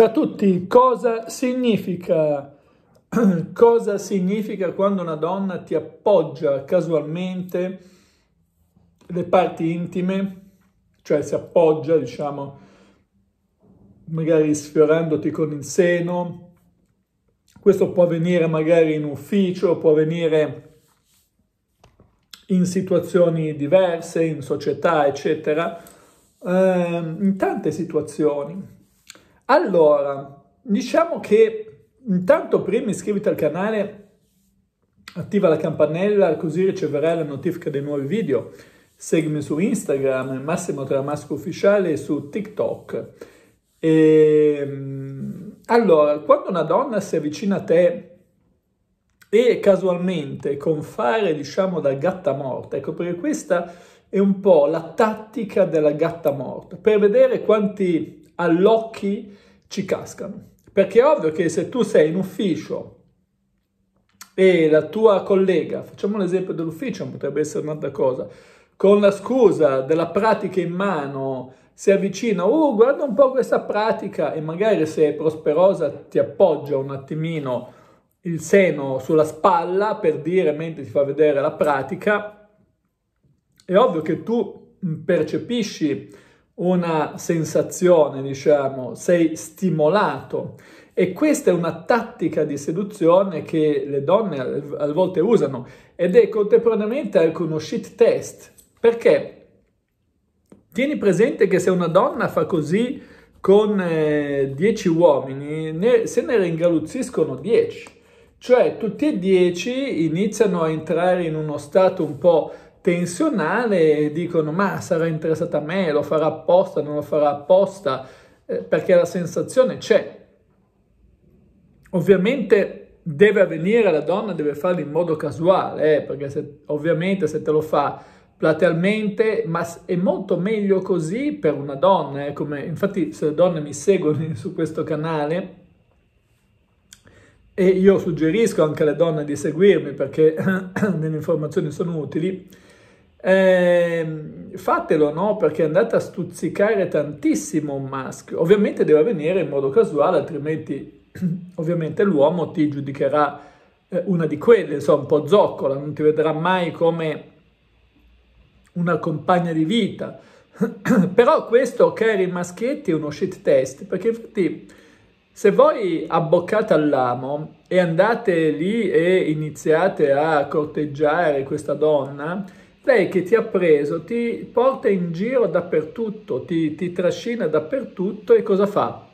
Ciao a tutti, cosa significa? cosa significa quando una donna ti appoggia casualmente le parti intime, cioè si appoggia, diciamo, magari sfiorandoti con il seno. Questo può avvenire magari in ufficio, può avvenire in situazioni diverse, in società, eccetera, eh, in tante situazioni. Allora, diciamo che intanto prima iscriviti al canale, attiva la campanella così riceverai la notifica dei nuovi video. Seguimi su Instagram, Massimo Tramasco Ufficiale e su TikTok. E, ehm, allora, quando una donna si avvicina a te e casualmente con fare, diciamo, da gatta morta, ecco perché questa è un po' la tattica della gatta morta, per vedere quanti allocchi ci cascano. Perché è ovvio che se tu sei in ufficio e la tua collega, facciamo l'esempio dell'ufficio, potrebbe essere un'altra cosa, con la scusa della pratica in mano si avvicina, oh guarda un po' questa pratica e magari se è prosperosa ti appoggia un attimino il seno sulla spalla per dire mentre ti fa vedere la pratica, è ovvio che tu percepisci una sensazione, diciamo, sei stimolato. E questa è una tattica di seduzione che le donne a volte usano ed è contemporaneamente anche uno shit test. Perché? Tieni presente che se una donna fa così con 10 eh, uomini, ne, se ne ringaluzziscono 10. Cioè tutti e 10 iniziano a entrare in uno stato un po' tensionale dicono ma sarà interessata a me, lo farà apposta, non lo farà apposta, eh, perché la sensazione c'è. Ovviamente deve avvenire, la donna deve farlo in modo casuale, eh, perché se, ovviamente se te lo fa platealmente, ma è molto meglio così per una donna, eh, come, infatti se le donne mi seguono su questo canale, e io suggerisco anche alle donne di seguirmi perché nelle informazioni sono utili, eh, fatelo no? perché andate a stuzzicare tantissimo un maschio. Ovviamente deve avvenire in modo casuale, altrimenti ovviamente l'uomo ti giudicherà eh, una di quelle, insomma un po' zoccola, non ti vedrà mai come una compagna di vita. Però questo, cari maschietti, è uno shit test, perché infatti se voi abboccate all'amo e andate lì e iniziate a corteggiare questa donna, lei che ti ha preso ti porta in giro dappertutto, ti, ti trascina dappertutto e cosa fa?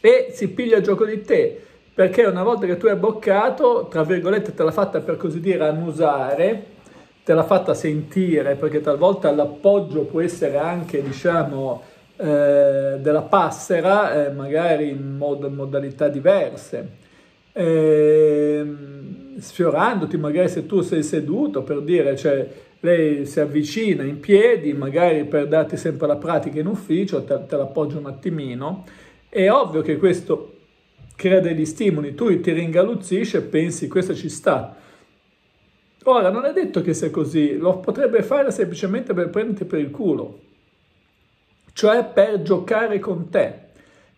E si piglia gioco di te, perché una volta che tu hai abboccato, tra virgolette te l'ha fatta per così dire annusare, te l'ha fatta sentire, perché talvolta l'appoggio può essere anche, diciamo, eh, della passera, eh, magari in mod- modalità diverse, ehm, sfiorandoti magari se tu sei seduto, per dire, cioè, lei si avvicina in piedi, magari per darti sempre la pratica in ufficio, te, te l'appoggia un attimino, è ovvio che questo crea degli stimoli, tu ti ringaluzzisci e pensi questo ci sta. Ora, non è detto che sia così, lo potrebbe fare semplicemente per prenderti per il culo cioè per giocare con te,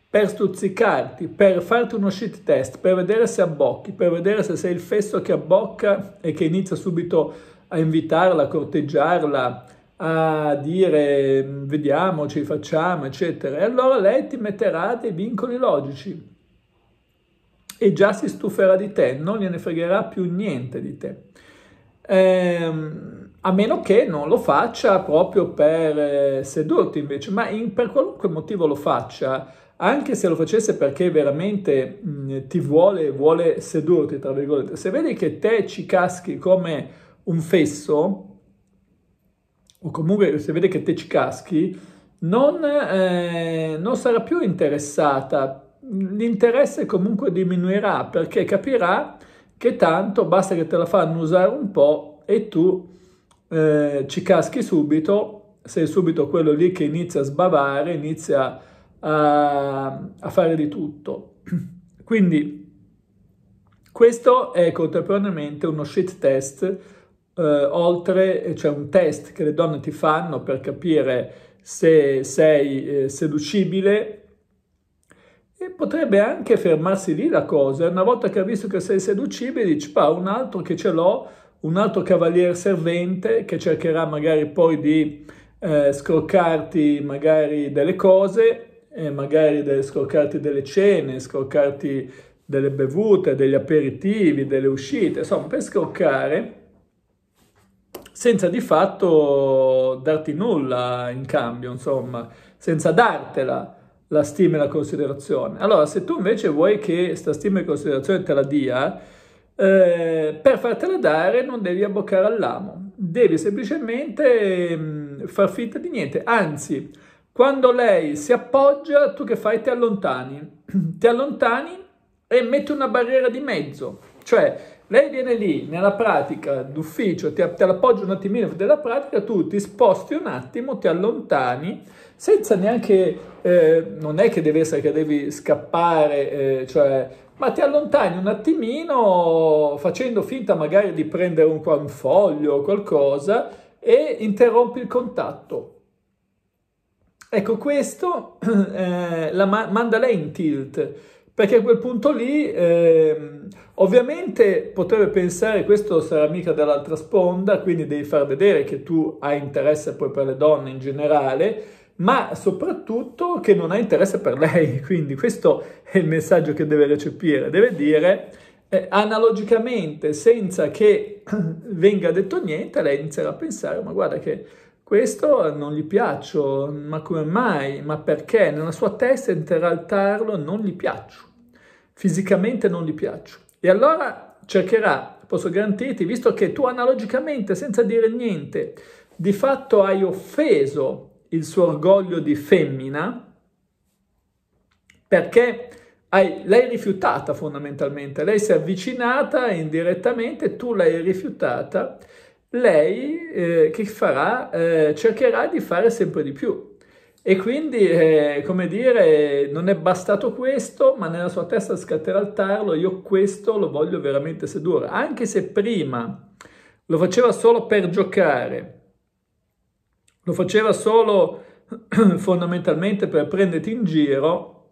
per stuzzicarti, per farti uno shit test, per vedere se abbocchi, per vedere se sei il fesso che abbocca e che inizia subito a invitarla, a corteggiarla, a dire vediamoci, facciamo, eccetera. E allora lei ti metterà dei vincoli logici e già si stuferà di te, non gliene fregherà più niente di te. Ehm, a meno che non lo faccia proprio per eh, sedurti invece, ma in, per qualunque motivo lo faccia, anche se lo facesse perché veramente mh, mm, ti vuole, vuole sedurti, tra virgolette, se vedi che te ci caschi come un fesso, o comunque se vede che te ci caschi, non, eh, non sarà più interessata. L'interesse comunque diminuirà perché capirà che tanto basta che te la fanno usare un po' e tu eh, ci caschi subito, sei subito quello lì che inizia a sbavare, inizia a, a fare di tutto. Quindi questo è contemporaneamente uno shit test, eh, oltre c'è cioè un test che le donne ti fanno per capire se sei eh, seducibile e potrebbe anche fermarsi lì la cosa. Una volta che ha visto che sei seducibile, dici, pa, un altro che ce l'ho, un altro cavaliere servente che cercherà magari poi di eh, scroccarti magari delle cose, eh, magari delle, scroccarti delle cene, scroccarti delle bevute, degli aperitivi, delle uscite, insomma per scroccare senza di fatto darti nulla in cambio, insomma, senza dartela la stima e la considerazione. Allora, se tu invece vuoi che questa stima e considerazione te la dia, eh, per fartela dare non devi abboccare all'amo, devi semplicemente mh, mm, far finta di niente, anzi, quando lei si appoggia, tu che fai? Ti allontani, ti allontani e metti una barriera di mezzo, cioè lei viene lì nella pratica d'ufficio, ti, ti appoggia un attimino della pratica, tu ti sposti un attimo, ti allontani, senza neanche, eh, non è che deve essere che devi scappare, eh, cioè ma ti allontani un attimino facendo finta magari di prendere un, un foglio o qualcosa e interrompi il contatto. Ecco, questo eh, la ma- manda lei in tilt, perché a quel punto lì, eh, ovviamente potrebbe pensare questo sarà mica dall'altra sponda, quindi devi far vedere che tu hai interesse poi per le donne in generale, ma soprattutto che non ha interesse per lei. Quindi questo è il messaggio che deve recepire. Deve dire eh, analogicamente, senza che venga detto niente, lei inizierà a pensare, ma guarda che questo non gli piaccio, ma come mai, ma perché? Nella sua testa entrerà al tarlo, non gli piaccio, fisicamente non gli piaccio. E allora cercherà, posso garantirti, visto che tu analogicamente, senza dire niente, di fatto hai offeso il suo orgoglio di femmina perché l'hai rifiutata fondamentalmente, lei si è avvicinata indirettamente, tu l'hai rifiutata, lei eh, che farà? Eh, cercherà di fare sempre di più. E quindi, eh, come dire, non è bastato questo, ma nella sua testa scatterà il tarlo, io questo lo voglio veramente sedurre, anche se prima lo faceva solo per giocare, lo faceva solo fondamentalmente per prenderti in giro,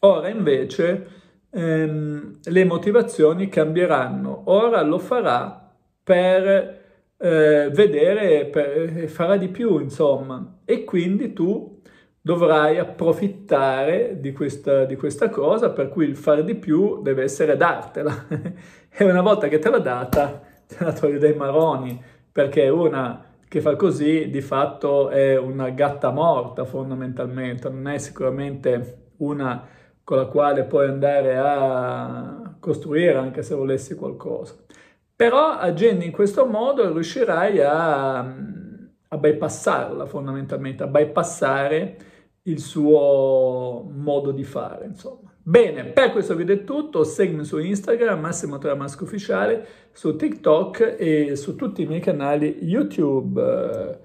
ora invece ehm, le motivazioni cambieranno, ora lo farà per eh, vedere, per, farà di più insomma e quindi tu dovrai approfittare di questa, di questa cosa per cui il fare di più deve essere dartela e una volta che te l'ha data te la togli dai maroni perché è una che fa così di fatto è una gatta morta fondamentalmente, non è sicuramente una con la quale puoi andare a costruire anche se volessi qualcosa. Però agendo in questo modo riuscirai a, a bypassarla fondamentalmente, a bypassare il suo modo di fare, insomma. Bene, per questo video è tutto, seguimi su Instagram, Massimo Tramasco Ufficiale, su TikTok e su tutti i miei canali YouTube.